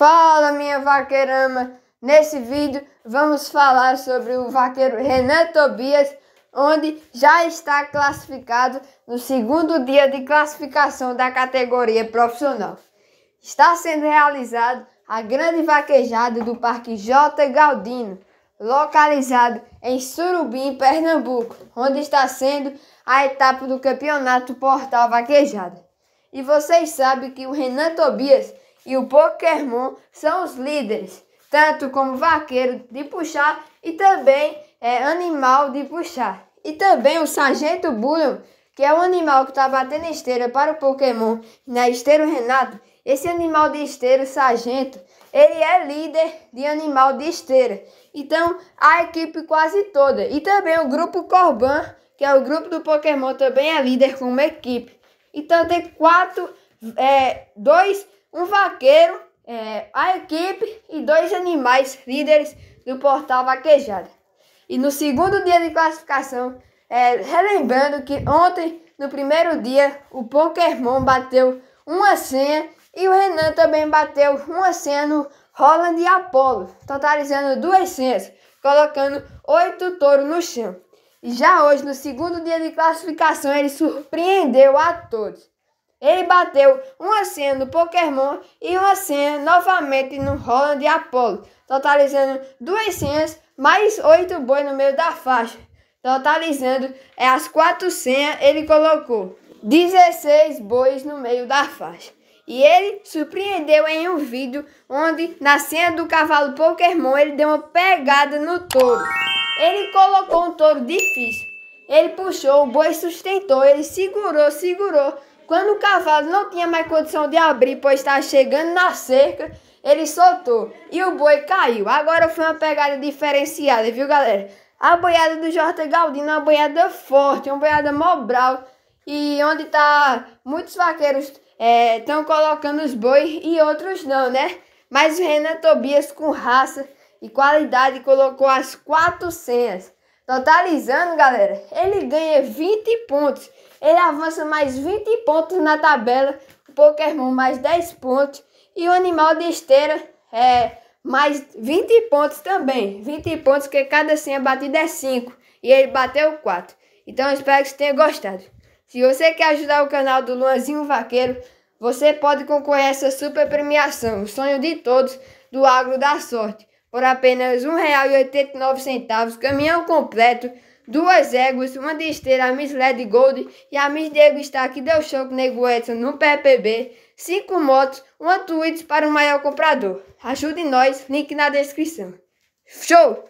Fala minha vaqueirama! Nesse vídeo vamos falar sobre o vaqueiro Renan Tobias, onde já está classificado no segundo dia de classificação da categoria profissional. Está sendo realizado a grande vaquejada do Parque J. Galdino, localizado em Surubim, Pernambuco, onde está sendo a etapa do Campeonato Portal Vaquejada. E vocês sabem que o Renan Tobias e o Pokémon são os líderes, tanto como vaqueiro de puxar e também é, animal de puxar. E também o Sargento Bullion, que é o um animal que está batendo esteira para o Pokémon na né, esteira Renato. Esse animal de esteira, o Sargento, ele é líder de animal de esteira. Então, a equipe quase toda. E também o grupo Corban, que é o grupo do Pokémon, também é líder como equipe. Então, tem quatro, é, dois um vaqueiro, é, a equipe e dois animais líderes do portal Vaquejada. E no segundo dia de classificação, é, relembrando que ontem, no primeiro dia, o Pokémon bateu uma senha e o Renan também bateu uma senha no Holland e Apollo, totalizando duas senhas, colocando oito touros no chão. E já hoje, no segundo dia de classificação, ele surpreendeu a todos. Ele bateu uma senha no Pokémon e uma senha novamente no Roland Apollo, totalizando duas senhas mais oito boi no meio da faixa. Totalizando é as quatro senhas ele colocou 16 bois no meio da faixa. E ele surpreendeu em um vídeo onde na senha do cavalo Pokémon ele deu uma pegada no touro. Ele colocou um touro difícil. Ele puxou, o boi sustentou, ele segurou, segurou quando o cavalo não tinha mais condição de abrir, pois estava tá chegando na cerca, ele soltou e o boi caiu. Agora foi uma pegada diferenciada, viu, galera? A boiada do Jorge Galdino é uma boiada forte, uma boiada mobral e onde tá muitos vaqueiros estão é, colocando os bois e outros não, né? Mas o Renan Tobias com raça e qualidade colocou as quatro senhas. Totalizando, galera, ele ganha 20 pontos. Ele avança mais 20 pontos na tabela. O Pokémon mais 10 pontos. E o animal de esteira é mais 20 pontos também. 20 pontos, porque cada senha batida é 5. E ele bateu 4. Então espero que você tenha gostado. Se você quer ajudar o canal do Luanzinho Vaqueiro, você pode concorrer a essa super premiação, o sonho de todos do Agro da Sorte por apenas R$ 1,89, caminhão completo, duas éguas, uma de esteira, a Miss Led Gold e a Miss Diego está que deu show com Nego Edson no PPB, cinco motos, uma Twitch para o maior comprador. Ajude nós, link na descrição. Show!